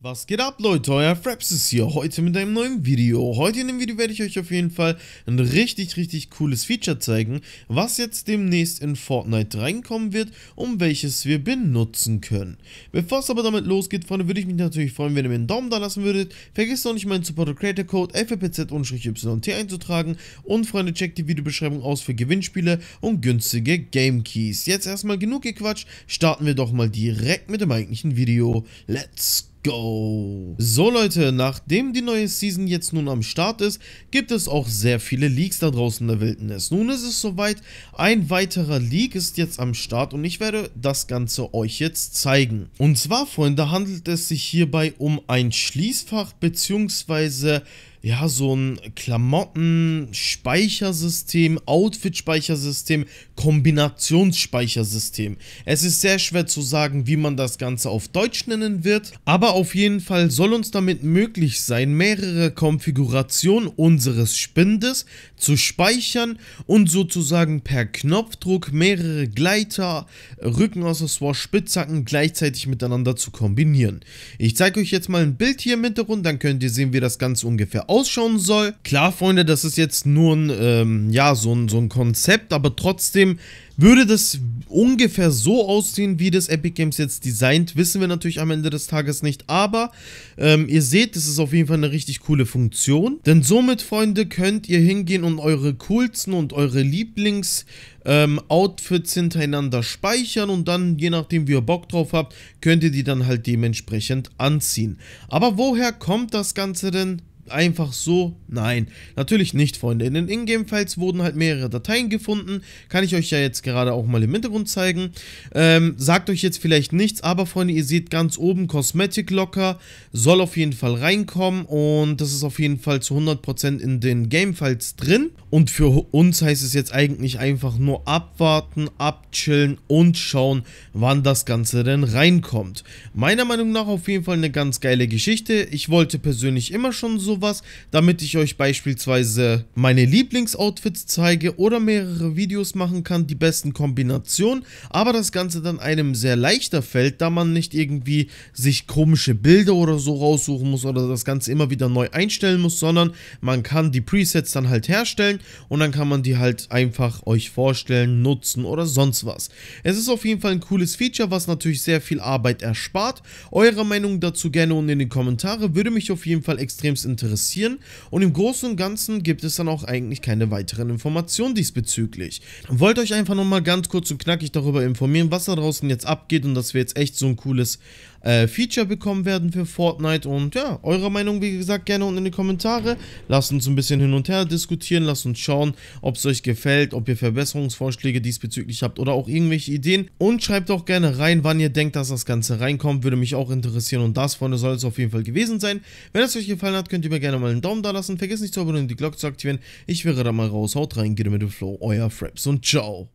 Was geht ab Leute, euer Fraps ist hier, heute mit einem neuen Video. Heute in dem Video werde ich euch auf jeden Fall ein richtig, richtig cooles Feature zeigen, was jetzt demnächst in Fortnite reinkommen wird und welches wir benutzen können. Bevor es aber damit losgeht, Freunde, würde ich mich natürlich freuen, wenn ihr mir einen Daumen da lassen würdet. Vergesst auch nicht meinen Supporter Creator Code FFPZ-YT einzutragen und Freunde, checkt die Videobeschreibung aus für Gewinnspiele und günstige Game Keys. Jetzt erstmal genug gequatscht, starten wir doch mal direkt mit dem eigentlichen Video. Let's go! go! So Leute, nachdem die neue Season jetzt nun am Start ist, gibt es auch sehr viele Leaks da draußen in der Wildnis. Nun ist es soweit, ein weiterer Leak ist jetzt am Start und ich werde das Ganze euch jetzt zeigen. Und zwar, Freunde, handelt es sich hierbei um ein Schließfach bzw ja, so ein Klamotten-Speichersystem, Outfit-Speichersystem, Kombinationsspeichersystem. Es ist sehr schwer zu sagen, wie man das Ganze auf Deutsch nennen wird, aber auf jeden Fall soll uns damit möglich sein, mehrere Konfigurationen unseres Spindes zu speichern und sozusagen per Knopfdruck mehrere Gleiter, Rückenaccessoires, Spitzhacken gleichzeitig miteinander zu kombinieren. Ich zeige euch jetzt mal ein Bild hier im Hintergrund, dann könnt ihr sehen, wie das Ganze ungefähr ausschauen soll. Klar, Freunde, das ist jetzt nur ein, ähm, ja, so ein, so ein Konzept, aber trotzdem würde das ungefähr so aussehen, wie das Epic Games jetzt designt, wissen wir natürlich am Ende des Tages nicht, aber ähm, ihr seht, das ist auf jeden Fall eine richtig coole Funktion, denn somit, Freunde, könnt ihr hingehen und eure coolsten und eure Lieblings- ähm, Outfits hintereinander speichern und dann, je nachdem wie ihr Bock drauf habt, könnt ihr die dann halt dementsprechend anziehen. Aber woher kommt das Ganze denn? einfach so? Nein, natürlich nicht, Freunde. In den Ingame-Files wurden halt mehrere Dateien gefunden. Kann ich euch ja jetzt gerade auch mal im Hintergrund zeigen. Ähm, sagt euch jetzt vielleicht nichts, aber Freunde, ihr seht ganz oben Cosmetic Locker. Soll auf jeden Fall reinkommen und das ist auf jeden Fall zu 100% in den Game-Files drin. Und für uns heißt es jetzt eigentlich einfach nur abwarten, abchillen und schauen, wann das Ganze denn reinkommt. Meiner Meinung nach auf jeden Fall eine ganz geile Geschichte. Ich wollte persönlich immer schon so sowas, damit ich euch beispielsweise meine Lieblingsoutfits zeige oder mehrere Videos machen kann, die besten Kombinationen, aber das Ganze dann einem sehr leichter fällt, da man nicht irgendwie sich komische Bilder oder so raussuchen muss oder das Ganze immer wieder neu einstellen muss, sondern man kann die Presets dann halt herstellen und dann kann man die halt einfach euch vorstellen, nutzen oder sonst was. Es ist auf jeden Fall ein cooles Feature, was natürlich sehr viel Arbeit erspart. Eure Meinung dazu gerne unten in die Kommentare, würde mich auf jeden Fall extremst interessieren interessieren und im Großen und Ganzen gibt es dann auch eigentlich keine weiteren Informationen diesbezüglich. Wollt euch einfach nochmal ganz kurz und knackig darüber informieren, was da draußen jetzt abgeht und dass wir jetzt echt so ein cooles äh, Feature bekommen werden für Fortnite. Und ja, eure Meinung, wie gesagt, gerne unten in die Kommentare. Lasst uns ein bisschen hin und her diskutieren. Lasst uns schauen, ob es euch gefällt, ob ihr Verbesserungsvorschläge diesbezüglich habt oder auch irgendwelche Ideen. Und schreibt auch gerne rein, wann ihr denkt, dass das Ganze reinkommt. Würde mich auch interessieren. Und das, Freunde, soll es auf jeden Fall gewesen sein. Wenn es euch gefallen hat, könnt ihr mir gerne mal einen Daumen da lassen. Vergesst nicht zu abonnieren und die Glocke zu aktivieren. Ich wäre da mal raus. Haut rein, geht mit dem Flow. Euer Fraps und ciao.